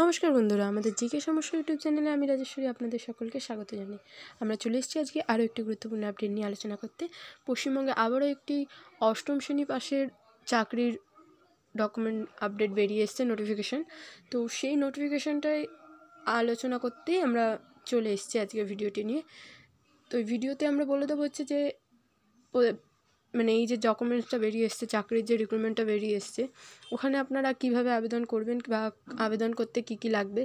নমস্কার বন্ধুরা আমাদের জিকে সমস্যা ইউটিউব চ্যানেলে আমি রাজেশ্বরী আপনাদের সকলকে স্বাগত জানাই আমরা চলে এসেছি আজকে আরও একটি গুরুত্বপূর্ণ আপডেট নিয়ে আলোচনা করতে পশ্চিমবঙ্গে আবারও একটি অষ্টম শ্রেণী পাশের চাকরির ডকুমেন্ট আপডেট বেরিয়ে এসছে নোটিফিকেশান তো সেই নোটিফিকেশানটাই আলোচনা করতেই আমরা চলে এসেছি আজকে ভিডিওটি নিয়ে তো ভিডিওতে আমরা বলে দেবো হচ্ছে যে মানে এই যে ডকুমেন্টসটা বেরিয়ে এসছে চাকরির যে রিক্রুটমেন্টটা বেরিয়ে এসছে ওখানে আপনারা কিভাবে আবেদন করবেন বা আবেদন করতে কি কি লাগবে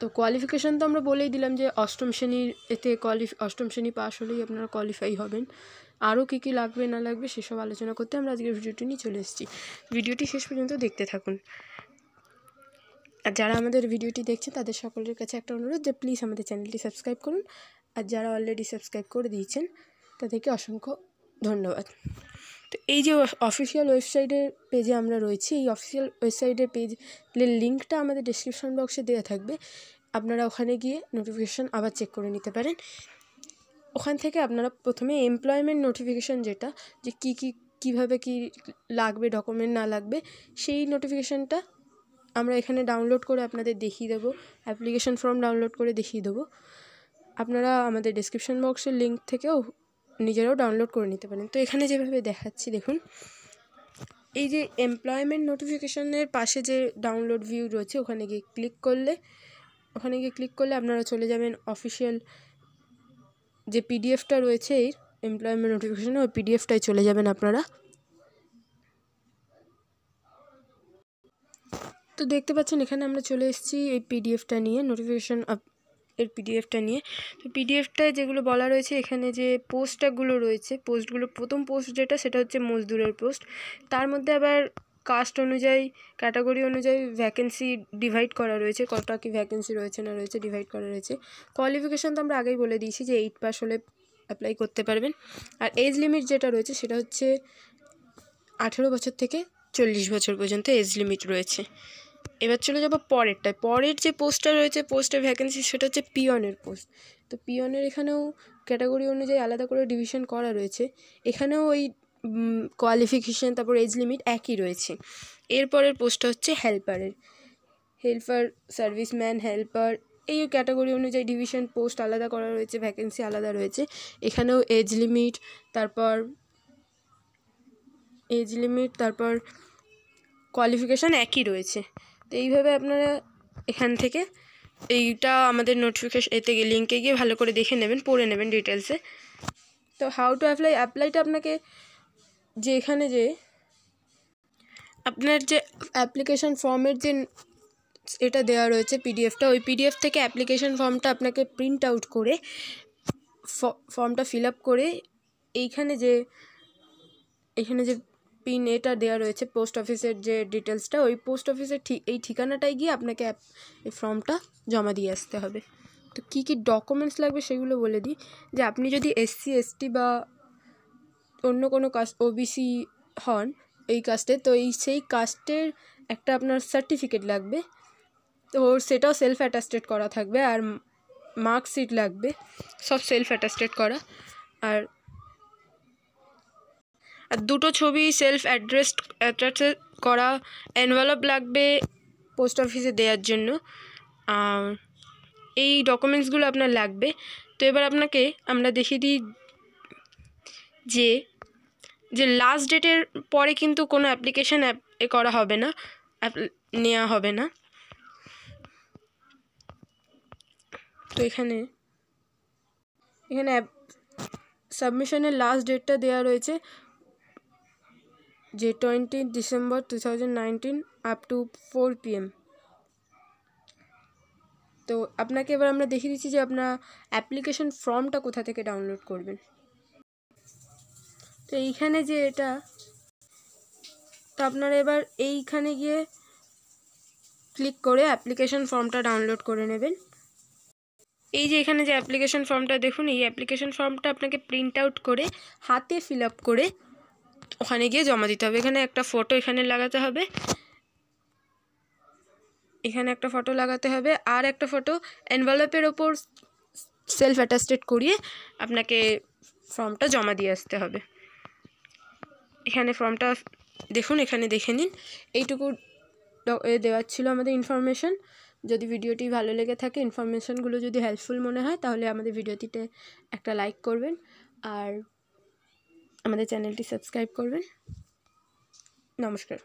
তো কোয়ালিফিকেশান তো আমরা বলেই দিলাম যে অষ্টম শ্রেণীর এতে কোয়ালিফ অষ্টম শ্রেণী পাস হলেই আপনারা কোয়ালিফাই হবেন আরও কী কী লাগবে না লাগবে সেসব আলোচনা করতে আমরা আজকের ভিডিওটি নিয়ে চলে এসেছি ভিডিওটি শেষ পর্যন্ত দেখতে থাকুন আর যারা আমাদের ভিডিওটি দেখছে তাদের সকলের কাছে একটা অনুরোধ যে প্লিজ আমাদের চ্যানেলটি সাবস্ক্রাইব করুন আর যারা অলরেডি সাবস্ক্রাইব করে দিয়েছেন তাদেরকে অসংখ্য ধন্যবাদ তো এই যে অফিসিয়াল ওয়েবসাইটের পেজে আমরা রয়েছি এই অফিসিয়াল ওয়েবসাইটের পেজ লিঙ্কটা আমাদের ডিসক্রিপশান বক্সে দেওয়া থাকবে আপনারা ওখানে গিয়ে নোটিফিকেশান আবার চেক করে নিতে পারেন ওখান থেকে আপনারা প্রথমে এমপ্লয়মেন্ট নোটিফিকেশান যেটা যে কি কি কীভাবে কি লাগবে ডকুমেন্ট না লাগবে সেই নোটিফিকেশানটা আমরা এখানে ডাউনলোড করে আপনাদের দেখিয়ে দেবো অ্যাপ্লিকেশান ফর্ম ডাউনলোড করে দেখিয়ে দেবো আপনারা আমাদের ডিসক্রিপশান বক্সের লিঙ্ক থেকেও নিজেরাও ডাউনলোড করে নিতে পারেন তো এখানে যেভাবে দেখাচ্ছি দেখুন এই যে এমপ্লয়মেন্ট নোটিফিকেশনের পাশে যে ডাউনলোড ভিউ রয়েছে ওখানে গিয়ে ক্লিক করলে ওখানে গিয়ে ক্লিক করলে আপনারা চলে যাবেন অফিসিয়াল যে পিডিএফটা রয়েছে এই এমপ্লয়মেন্ট নোটিফিকেশানে ওই পিডিএফটায় চলে যাবেন আপনারা তো দেখতে পাচ্ছেন এখানে আমরা চলে এসেছি এই পিডিএফটা নিয়ে নোটিফিকেশান এর পিডিএফটা নিয়ে তো পিডিএফটায় যেগুলো বলা রয়েছে এখানে যে পোস্টটাগুলো রয়েছে পোস্টগুলো প্রথম পোস্ট যেটা সেটা হচ্ছে মজদুরের পোস্ট তার মধ্যে আবার কাস্ট অনুযায়ী ক্যাটাগরি অনুযায়ী ভ্যাকেন্সি ডিভাইড করা রয়েছে কটা কি ভ্যাকেন্সি রয়েছে না রয়েছে ডিভাইড করা রয়েছে কোয়ালিফিকেশান তো আমরা আগেই বলে দিয়েছি যে এইট পাস হলে অ্যাপ্লাই করতে পারবেন আর এজ লিমিট যেটা রয়েছে সেটা হচ্ছে আঠেরো বছর থেকে চল্লিশ বছর পর্যন্ত এজ লিমিট রয়েছে এবার চলে যাবো পরেরটায় পরের যে পোস্টটা রয়েছে পোস্টের ভ্যাকেন্সি সেটা হচ্ছে পিয়নের পোস্ট তো পিয়নের এখানেও ক্যাটাগরি অনুযায়ী আলাদা করে ডিভিশন করা রয়েছে এখানেও ওই কোয়ালিফিকেশান তারপর এজ লিমিট একই রয়েছে এরপরের পোস্টটা হচ্ছে হেল্পারের হেল্পার সার্ভিসম্যান হেল্পার এই ক্যাটাগরি অনুযায়ী ডিভিশন পোস্ট আলাদা করা রয়েছে ভ্যাকেন্সি আলাদা রয়েছে এখানেও এজ লিমিট তারপর এজ লিমিট তারপর কোয়ালিফিকেশান একই রয়েছে তো এইভাবে আপনারা এখান থেকে এইটা আমাদের নোটিফিকেশন এতে গিয়ে লিঙ্কে গিয়ে ভালো করে দেখে নেবেন পড়ে নেবেন ডিটেলসে তো হাউ টু অ্যাপ্লাই অ্যাপ্লাইটা আপনাকে যে এখানে যে আপনার যে অ্যাপ্লিকেশান ফর্মের যে এটা দেওয়া রয়েছে পিডিএফটা ওই পিডিএফ থেকে অ্যাপ্লিকেশান ফর্মটা আপনাকে প্রিন্ট আউট করে ফর্মটা ফিল আপ করে এইখানে যে এখানে যে পিন এটা দেওয়া রয়েছে পোস্ট অফিসের যে ডিটেলসটা ওই পোস্ট অফিসের ঠিক এই ঠিকানাটায় গিয়ে আপনাকে অ্যাপ এই ফর্মটা জমা দিয়ে আসতে হবে তো কী কী ডকুমেন্টস লাগবে সেগুলো বলে দিই যে আপনি যদি এসসি এসটি বা অন্য কোনো কাস্ট ওবিসি হন এই কাস্টে তো এই সেই কাস্টের একটা আপনার সার্টিফিকেট লাগবে তো সেটাও সেলফ অ্যাটাস্টেড করা থাকবে আর মার্কশিট লাগবে সব সেলফ অ্যাটাস্টেড করা আর আর দুটো ছবি সেলফ অ্যাড্রেস অ্যাড্রেস করা অ্যানভেলপ লাগবে পোস্ট অফিসে দেওয়ার জন্য এই ডকুমেন্টসগুলো আপনার লাগবে তো এবার আপনাকে আমরা দেখিয়ে দিই যে যে লাস্ট ডেটের পরে কিন্তু কোনো অ্যাপ্লিকেশান এ করা হবে না নেওয়া হবে না তো এখানে এখানে সাবমিশনের লাস্ট ডেটটা দেওয়া রয়েছে J 20 December 2019 up to 4 pm তো আপনাকে এবার আমরা দেখিয়ে দিচ্ছি যে আপনার অ্যাপ্লিকেশন ফর্মটা কোথা থেকে ডাউনলোড করবেন তো এইখানে যে এটা তো আপনারা এবার এইখানে গিয়ে ক্লিক করে অ্যাপ্লিকেশন ফর্মটা ডাউনলোড করে নেবেন এই যে এখানে যে অ্যাপ্লিকেশন ফর্মটা দেখুন এই অ্যাপ্লিকেশন ফর্মটা আপনাকে প্রিন্ট আউট করে হাতে ফিল আপ করে ওখানে গিয়ে জমা দিতে হবে এখানে একটা ফটো এখানে লাগাতে হবে এখানে একটা ফটো লাগাতে হবে আর একটা ফটো এনভেলপের ওপর সেলফ অ্যাটাস্টেড করিয়ে আপনাকে ফর্মটা জমা দিয়ে আসতে হবে এখানে ফর্মটা দেখুন এখানে দেখে নিন এইটুকু দেওয়ার ছিল আমাদের ইনফরমেশান যদি ভিডিওটি ভালো লেগে থাকে ইনফরমেশানগুলো যদি হেল্পফুল মনে হয় তাহলে আমাদের ভিডিওটিতে একটা লাইক করবেন আর আমাদের চ্যানেলটি সাবস্ক্রাইব করবেন নমস্কার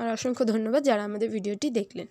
আর অসংখ্য ধন্যবাদ যারা আমাদের ভিডিওটি দেখলেন